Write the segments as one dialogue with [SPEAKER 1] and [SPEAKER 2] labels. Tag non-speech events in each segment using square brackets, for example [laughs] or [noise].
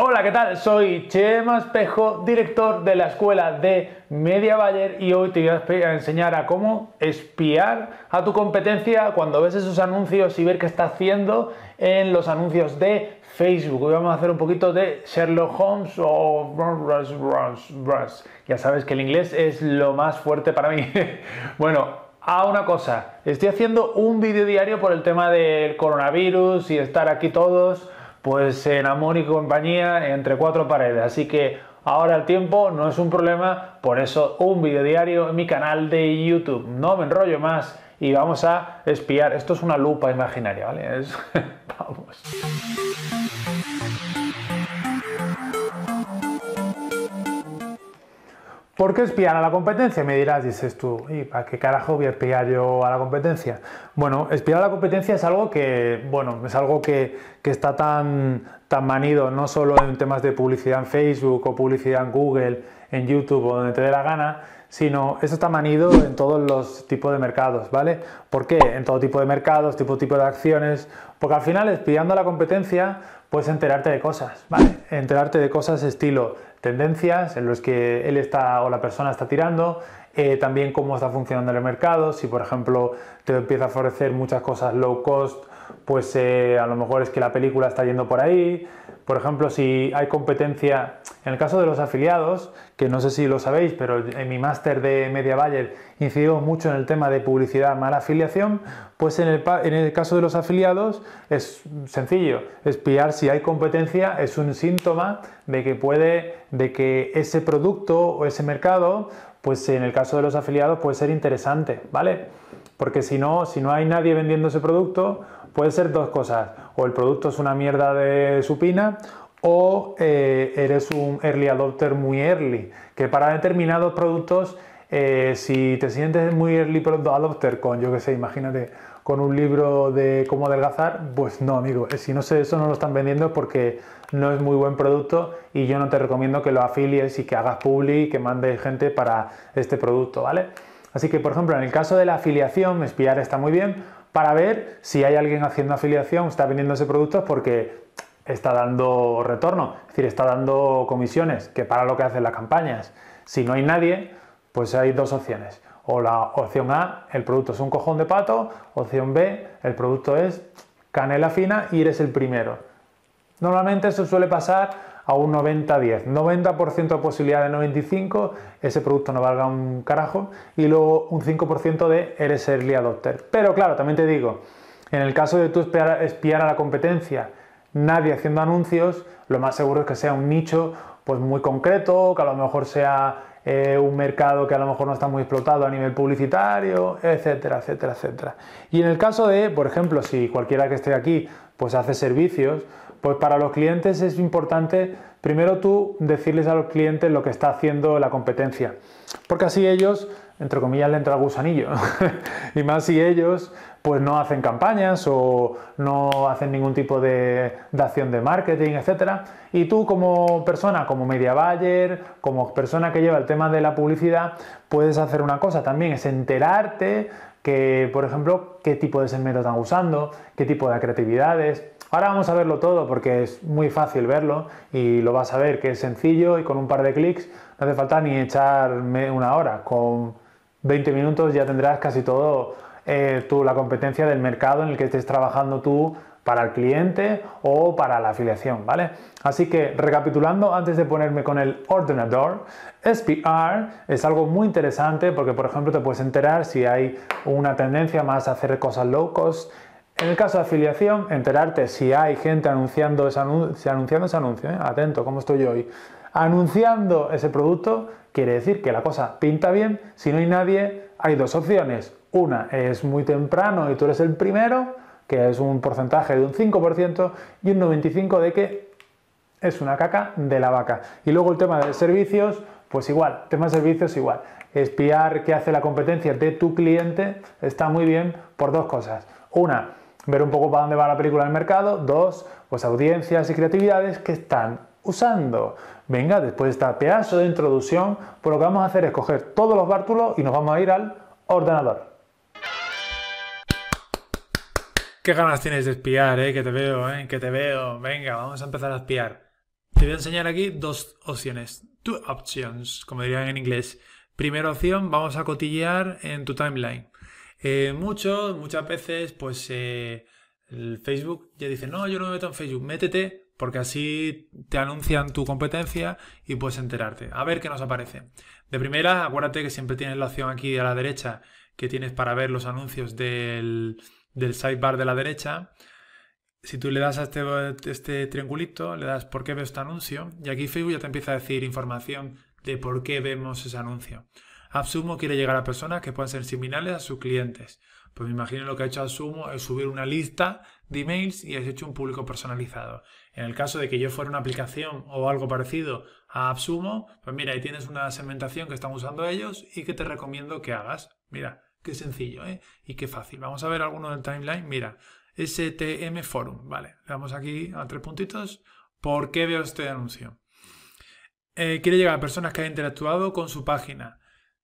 [SPEAKER 1] Hola, ¿qué tal? Soy Chema Espejo, director de la escuela de Media Bayer y hoy te voy a enseñar a cómo espiar a tu competencia cuando ves esos anuncios y ver qué está haciendo en los anuncios de Facebook. Hoy vamos a hacer un poquito de Sherlock Holmes o Rush, Ya sabes que el inglés es lo más fuerte para mí. [laughs] bueno, a una cosa, estoy haciendo un vídeo diario por el tema del coronavirus y estar aquí todos pues en amor y compañía entre cuatro paredes. Así que ahora el tiempo no es un problema, por eso un video diario en mi canal de YouTube. No me enrollo más y vamos a espiar. Esto es una lupa imaginaria, ¿vale? [laughs] vamos. ¿Por qué espiar a la competencia? Me dirás, dices tú, ¿y para qué carajo voy a espiar yo a la competencia? Bueno, espiar a la competencia es algo que, bueno, es algo que, que está tan tan manido no solo en temas de publicidad en Facebook o publicidad en Google, en YouTube o donde te dé la gana, sino eso está manido en todos los tipos de mercados, ¿vale? ¿Por qué? En todo tipo de mercados, tipo, tipo de acciones, porque al final estudiando la competencia puedes enterarte de cosas, ¿vale? Enterarte de cosas estilo tendencias en los que él está o la persona está tirando, eh, también cómo está funcionando el mercado, si por ejemplo te empieza a ofrecer muchas cosas low cost, pues eh, a lo mejor es que la película está yendo por ahí, por ejemplo si hay competencia, en el caso de los afiliados, que no sé si lo sabéis, pero en mi máster de Media Buyer incidimos mucho en el tema de publicidad mala afiliación, pues en el, en el caso de los afiliados es sencillo, espiar si hay competencia es un síntoma de que puede, de que ese producto o ese mercado pues en el caso de los afiliados puede ser interesante, ¿vale? Porque si no, si no hay nadie vendiendo ese producto, puede ser dos cosas. O el producto es una mierda de supina o eh, eres un early adopter muy early, que para determinados productos, eh, si te sientes muy early adopter con, yo qué sé, imagínate, con un libro de cómo adelgazar, pues no, amigo, eh, si no sé eso no lo están vendiendo porque no es muy buen producto y yo no te recomiendo que lo afilies y que hagas public y que mandes gente para este producto, ¿vale? Así que, por ejemplo, en el caso de la afiliación, espiar está muy bien para ver si hay alguien haciendo afiliación, está vendiendo ese producto porque está dando retorno, es decir, está dando comisiones, que para lo que hacen las campañas. Si no hay nadie, pues hay dos opciones o la opción A, el producto es un cojón de pato. Opción B, el producto es canela fina y eres el primero. Normalmente eso suele pasar a un 90-10. 90%, de posibilidad de 95, ese producto no valga un carajo. Y luego un 5% de eres early adopter. Pero claro, también te digo, en el caso de tú espiar, espiar a la competencia, nadie haciendo anuncios, lo más seguro es que sea un nicho pues muy concreto, que a lo mejor sea eh, un mercado que a lo mejor no está muy explotado a nivel publicitario, etcétera, etcétera, etcétera. Y en el caso de, por ejemplo, si cualquiera que esté aquí pues hace servicios, pues para los clientes es importante primero tú decirles a los clientes lo que está haciendo la competencia, porque así ellos, entre comillas, le entra el gusanillo. [laughs] y más si ellos pues no hacen campañas o no hacen ningún tipo de, acción de marketing, etc. Y tú como persona, como media buyer, como persona que lleva el tema de la publicidad, puedes hacer una cosa también, es enterarte que, por ejemplo, qué tipo de segmento están usando, qué tipo de creatividades. Ahora vamos a verlo todo porque es muy fácil verlo y lo vas a ver que es sencillo y con un par de clics no hace falta ni echarme una hora. Con 20 minutos ya tendrás casi todo eh, tú, la competencia del mercado en el que estés trabajando tú para el cliente o para la afiliación, ¿vale? Así que recapitulando antes de ponerme con el ordenador, SPR es algo muy interesante porque por ejemplo te puedes enterar si hay una tendencia más a hacer cosas low cost. En el caso de afiliación, enterarte si hay gente anunciando ese, anunciando ese anuncio, ¿eh? atento, ¿cómo estoy hoy? anunciando ese producto, quiere decir que la cosa pinta bien. Si no hay nadie, hay dos opciones. Una es muy temprano y tú eres el primero, que es un porcentaje de un 5%, y un 95% de que es una caca de la vaca. Y luego el tema de servicios, pues igual, tema de servicios igual. Espiar qué hace la competencia de tu cliente está muy bien por dos cosas. Una, ver un poco para dónde va la película del mercado. Dos, pues audiencias y creatividades que están usando. Venga, después de esta pedazo de introducción, pues lo que vamos a hacer es coger todos los bártulos y nos vamos a ir al ordenador. Qué ganas tienes de espiar, eh, que te veo, eh, que te veo. Venga, vamos a empezar a espiar. Te voy a enseñar aquí dos opciones. Two options, como dirían en inglés. Primera opción, vamos a cotillear en tu timeline. Eh, muchos, muchas veces, pues eh, el Facebook ya dice, no, yo no me meto en Facebook, métete porque así te anuncian tu competencia y puedes enterarte. A ver qué nos aparece. De primera, acuérdate que siempre tienes la opción aquí a la derecha que tienes para ver los anuncios del, del sidebar de la derecha. Si tú le das a este, este triangulito, le das por qué veo este anuncio, y aquí Facebook ya te empieza a decir información de por qué vemos ese anuncio. Absumo quiere llegar a personas que puedan ser similares a sus clientes. Pues me imagino lo que ha hecho Absumo es subir una lista de emails y has hecho un público personalizado. En el caso de que yo fuera una aplicación o algo parecido a Absumo, pues mira, ahí tienes una segmentación que están usando ellos y que te recomiendo que hagas. Mira, qué sencillo, ¿eh? Y qué fácil. Vamos a ver alguno del timeline. Mira, STM Forum, vale. Le damos aquí a tres puntitos. ¿Por qué veo este anuncio? Eh, quiere llegar a personas que hayan interactuado con su página.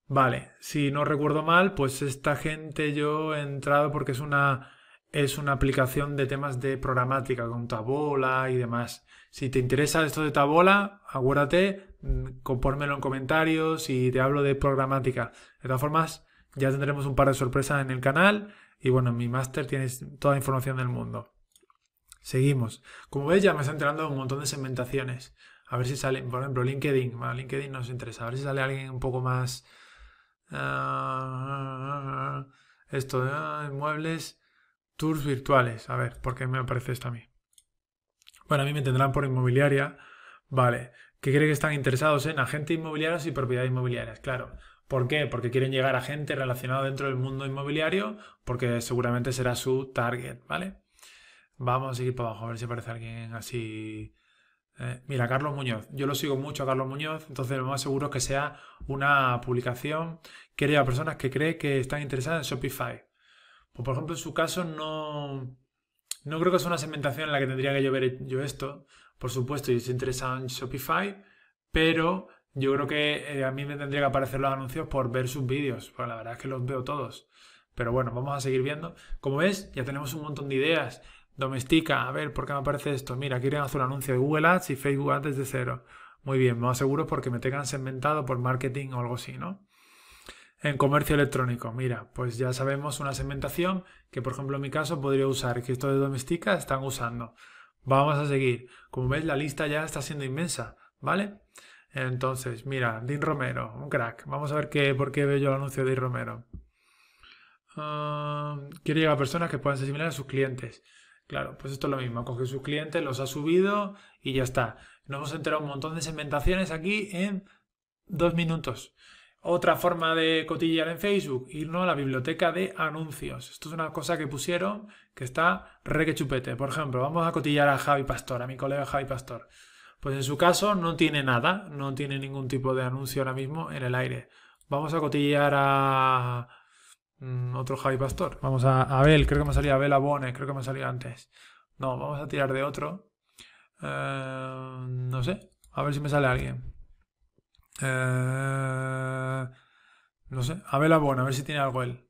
[SPEAKER 1] Vale, si no recuerdo mal, pues esta gente yo he entrado porque es una, es una aplicación de temas de programática con Tabola y demás. Si te interesa esto de Tabola, acuérdate, mm, compórmelo en comentarios y te hablo de programática. De todas formas, ya tendremos un par de sorpresas en el canal y bueno, en mi máster tienes toda la información del mundo. Seguimos. Como veis, ya me está enterando un montón de segmentaciones. A ver si sale, por ejemplo, LinkedIn. LinkedIn nos interesa. A ver si sale alguien un poco más Ah, esto de ah, inmuebles, tours virtuales. A ver, ¿por qué me aparece esto a mí? Bueno, a mí me tendrán por inmobiliaria. Vale. ¿Qué cree que están interesados en agentes inmobiliarios y propiedades inmobiliarias? Claro. ¿Por qué? Porque quieren llegar a gente relacionada dentro del mundo inmobiliario, porque seguramente será su target, ¿vale? Vamos a seguir para abajo, a ver si aparece alguien así eh, mira, Carlos Muñoz. Yo lo sigo mucho a Carlos Muñoz, entonces lo más seguro es que sea una publicación que lleva a personas que cree que están interesadas en Shopify. Pues, por ejemplo, en su caso no, no creo que sea una segmentación en la que tendría que yo ver yo esto. Por supuesto, y estoy interesado en Shopify, pero yo creo que eh, a mí me tendría que aparecer los anuncios por ver sus vídeos. la verdad es que los veo todos. Pero bueno, vamos a seguir viendo. Como ves, ya tenemos un montón de ideas. Domestica, a ver, ¿por qué me aparece esto? Mira, quieren hacer un anuncio de Google Ads y Facebook Ads desde cero. Muy bien, más aseguro porque me tengan segmentado por marketing o algo así, ¿no? En comercio electrónico, mira, pues ya sabemos una segmentación que, por ejemplo, en mi caso podría usar, que esto de Domestica están usando. Vamos a seguir. Como ves, la lista ya está siendo inmensa, ¿vale? Entonces, mira, Dean Romero, un crack. Vamos a ver qué, por qué veo yo el anuncio de Dean Romero. Ah, quiero quiere llegar a personas que puedan ser similares a sus clientes. Claro, pues esto es lo mismo. coge sus clientes, los ha subido y ya está. Nos hemos enterado un montón de segmentaciones aquí en dos minutos. Otra forma de cotillar en Facebook, irnos a la biblioteca de anuncios. Esto es una cosa que pusieron que está re que chupete. Por ejemplo, vamos a cotillar a Javi Pastor, a mi colega Javi Pastor. Pues en su caso no tiene nada, no tiene ningún tipo de anuncio ahora mismo en el aire. Vamos a cotillar a Mm, otro Javi Pastor. Vamos a Abel, creo que me salía Abel Abone, creo que me salía antes. No, vamos a tirar de otro. Eh, no sé, a ver si me sale alguien. Eh, no sé, Abel Abone, a ver si tiene algo él.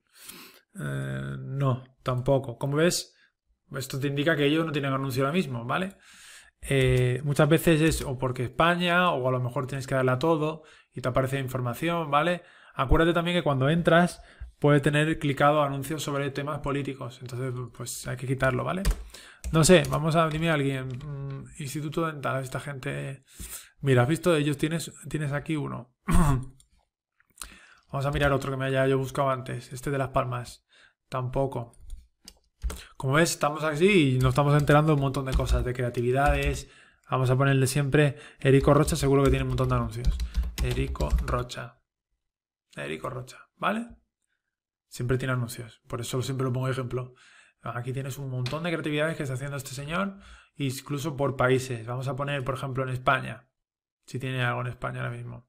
[SPEAKER 1] Eh, no, tampoco. Como ves, esto te indica que ellos no tienen anuncio ahora mismo, ¿vale? muchas veces es o porque España, o a lo mejor tienes que darle a todo y te aparece información, ¿vale? Acuérdate también que cuando entras puede tener clicado anuncios sobre temas políticos. Entonces, pues hay que quitarlo, ¿vale? No sé, vamos a dime a alguien. Mm, instituto dental, esta gente. Mira, has visto, ellos tienes, tienes aquí uno. [clears throat] vamos a mirar otro que me haya yo buscado antes. Este de Las Palmas. Tampoco. Como ves, estamos así y nos estamos enterando un montón de cosas, de creatividades. Vamos a ponerle siempre Erico Rocha, seguro que tiene un montón de anuncios. Erico Rocha. Erico Rocha, ¿vale? siempre tiene anuncios. Por eso siempre lo pongo de ejemplo. Aquí tienes un montón de creatividades que está haciendo este señor, incluso por países. Vamos a poner, por ejemplo, en España. Si tiene algo en España ahora mismo.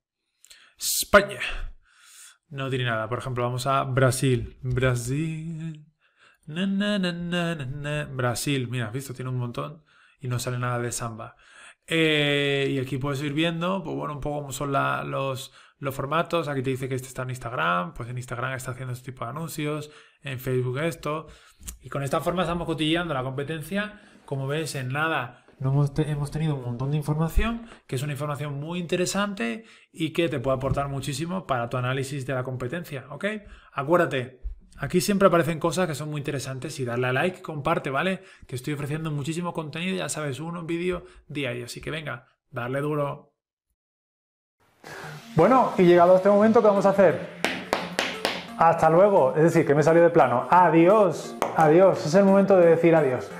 [SPEAKER 1] España. No tiene nada. Por ejemplo, vamos a Brasil. Brasil. Brasil. Mira, has visto, tiene un montón. Y no sale nada de samba. Eh, y aquí puedes ir viendo, pues bueno, un poco cómo son los, formatos. Aquí te dice que este está en Instagram, pues en Instagram está haciendo este tipo de anuncios, en Facebook esto. Y con esta forma estamos cotillando la competencia. Como ves, en nada no hemos, hemos, tenido un montón de información, que es una información muy interesante y que te puede aportar muchísimo para tu análisis de la competencia, ¿ok? Acuérdate, Aquí siempre aparecen cosas que son muy interesantes y darle a like, comparte, ¿vale? Que estoy ofreciendo muchísimo contenido, ya sabes, uno, un vídeo diario. Así que venga, darle duro. Bueno, y llegado a este momento, ¿qué vamos a hacer? Hasta luego, es decir, que me salió de plano. Adiós, adiós, es el momento de decir adiós.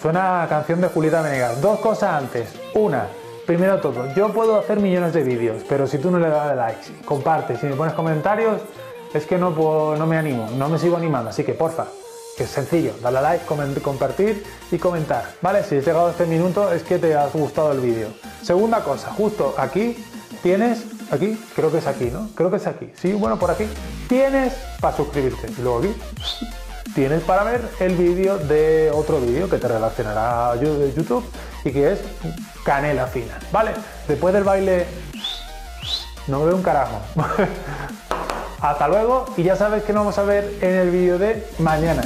[SPEAKER 1] suena la canción de Julieta Venegas. Dos cosas antes. Una, primero todo, yo puedo hacer millones de vídeos, pero si tú no le das de like, comparte, si me pones comentarios, es que no, no me animo, no me sigo animando, así que porfa, que es sencillo, dale a like, compartir y comentar. ¿Vale? Si has llegado a este minuto es que te has gustado el vídeo. Segunda cosa, justo aquí tienes, aquí, creo que es aquí, ¿no? Creo que es aquí. Sí, bueno, por aquí. Tienes para suscribirte. Y luego aquí tienes para ver el vídeo de otro vídeo que te relacionará a YouTube y que es canela fina. ¿Vale? Después del baile no veo un carajo. [laughs] Hasta luego y ya sabes que nos vamos a ver en el vídeo de mañana.